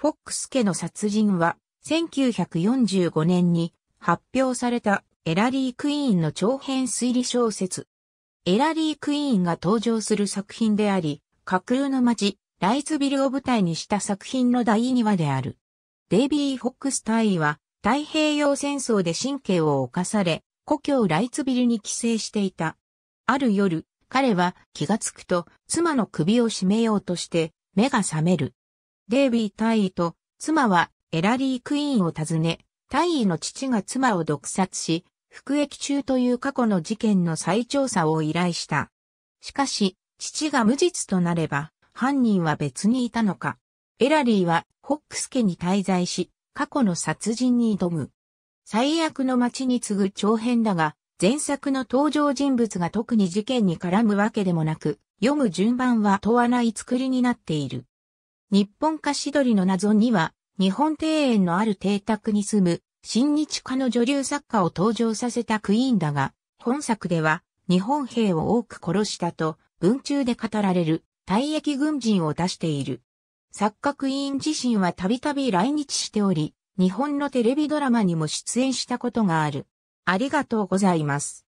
フォックス家の殺人は、1945年に発表されたエラリー・クイーンの長編推理小説。エラリー・クイーンが登場する作品であり、架空の街、ライズビルを舞台にした作品の第2話である。デイビー・フォックス大尉は、太平洋戦争で神経を侵され、故郷ライツビルに帰省していた。ある夜、彼は気がつくと、妻の首を絞めようとして、目が覚める。デイビー大尉と妻はエラリー・クイーンを訪ね、大尉の父が妻を毒殺し、服役中という過去の事件の再調査を依頼した。しかし、父が無実となれば、犯人は別にいたのか。エラリーは、ホックス家に滞在し、過去の殺人に挑む。最悪の街に次ぐ長編だが、前作の登場人物が特に事件に絡むわけでもなく、読む順番は問わない作りになっている。日本菓子鳥の謎には、日本庭園のある邸宅に住む、新日家の女流作家を登場させたクイーンだが、本作では、日本兵を多く殺したと、文中で語られる、退役軍人を出している。作家クイーン自身はたびたび来日しており、日本のテレビドラマにも出演したことがある。ありがとうございます。